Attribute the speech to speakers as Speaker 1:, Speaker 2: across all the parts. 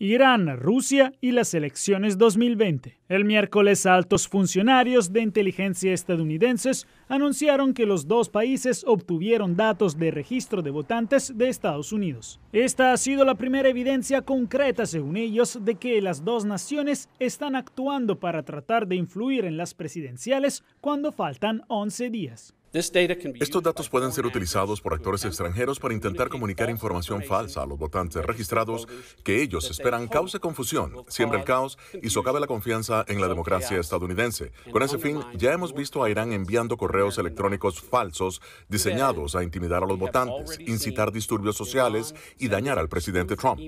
Speaker 1: Irán, Rusia y las elecciones 2020. El miércoles altos funcionarios de inteligencia estadounidenses anunciaron que los dos países obtuvieron datos de registro de votantes de Estados Unidos. Esta ha sido la primera evidencia concreta, según ellos, de que las dos naciones están actuando para tratar de influir en las presidenciales cuando faltan 11 días.
Speaker 2: Estos datos pueden ser utilizados por actores extranjeros para intentar comunicar información falsa a los votantes registrados que ellos esperan cause confusión, siembra el caos y socave la confianza en la democracia estadounidense. Con ese fin, ya hemos visto a Irán enviando correos electrónicos falsos diseñados a intimidar a los votantes, incitar disturbios sociales y dañar al presidente Trump.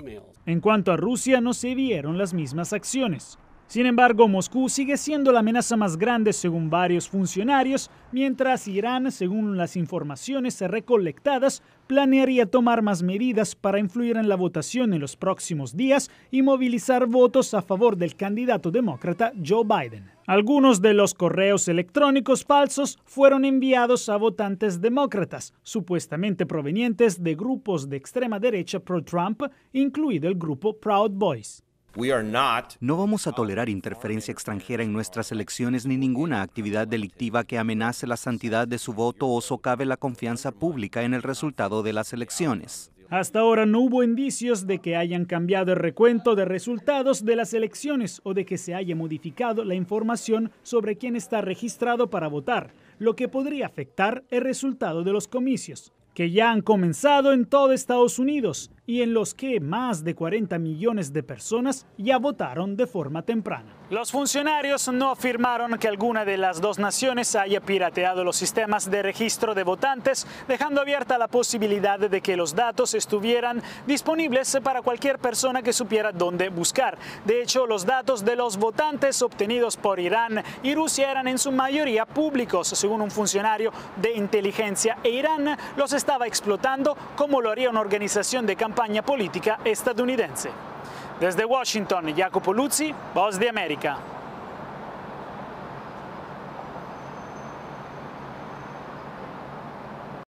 Speaker 1: En cuanto a Rusia, no se vieron las mismas acciones. Sin embargo, Moscú sigue siendo la amenaza más grande según varios funcionarios, mientras Irán, según las informaciones recolectadas, planearía tomar más medidas para influir en la votación en los próximos días y movilizar votos a favor del candidato demócrata Joe Biden. Algunos de los correos electrónicos falsos fueron enviados a votantes demócratas, supuestamente provenientes de grupos de extrema derecha pro-Trump, incluido el grupo Proud Boys.
Speaker 3: No vamos a tolerar interferencia extranjera en nuestras elecciones ni ninguna actividad delictiva que amenace la santidad de su voto o socave la confianza pública en el resultado de las elecciones.
Speaker 1: Hasta ahora no hubo indicios de que hayan cambiado el recuento de resultados de las elecciones o de que se haya modificado la información sobre quién está registrado para votar, lo que podría afectar el resultado de los comicios, que ya han comenzado en todo Estados Unidos y en los que más de 40 millones de personas ya votaron de forma temprana. Los funcionarios no afirmaron que alguna de las dos naciones haya pirateado los sistemas de registro de votantes, dejando abierta la posibilidad de que los datos estuvieran disponibles para cualquier persona que supiera dónde buscar. De hecho, los datos de los votantes obtenidos por Irán y Rusia eran en su mayoría públicos, según un funcionario de inteligencia, e Irán los estaba explotando como lo haría una organización de campaña campagna política estadounidense. Desde Washington, Jacopo Luzzi, Voz di America.